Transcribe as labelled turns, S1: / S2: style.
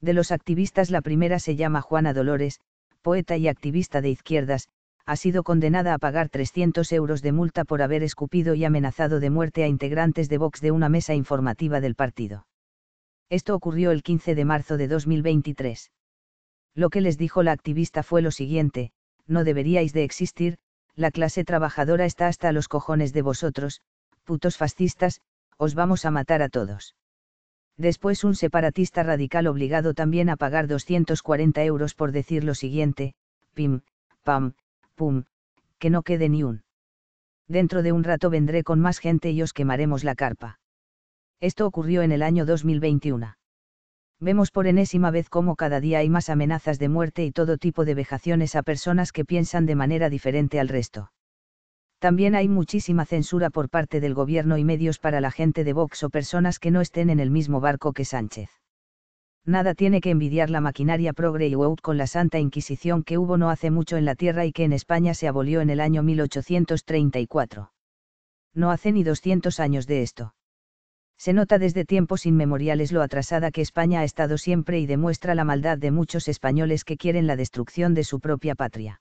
S1: De los activistas la primera se llama Juana Dolores, poeta y activista de izquierdas, ha sido condenada a pagar 300 euros de multa por haber escupido y amenazado de muerte a integrantes de Vox de una mesa informativa del partido. Esto ocurrió el 15 de marzo de 2023. Lo que les dijo la activista fue lo siguiente, no deberíais de existir, la clase trabajadora está hasta los cojones de vosotros, putos fascistas, os vamos a matar a todos después un separatista radical obligado también a pagar 240 euros por decir lo siguiente, pim, pam, pum, que no quede ni un. Dentro de un rato vendré con más gente y os quemaremos la carpa. Esto ocurrió en el año 2021. Vemos por enésima vez cómo cada día hay más amenazas de muerte y todo tipo de vejaciones a personas que piensan de manera diferente al resto también hay muchísima censura por parte del gobierno y medios para la gente de Vox o personas que no estén en el mismo barco que Sánchez. Nada tiene que envidiar la maquinaria progre y con la Santa Inquisición que hubo no hace mucho en la tierra y que en España se abolió en el año 1834. No hace ni 200 años de esto. Se nota desde tiempos inmemoriales lo atrasada que España ha estado siempre y demuestra la maldad de muchos españoles que quieren la destrucción de su propia patria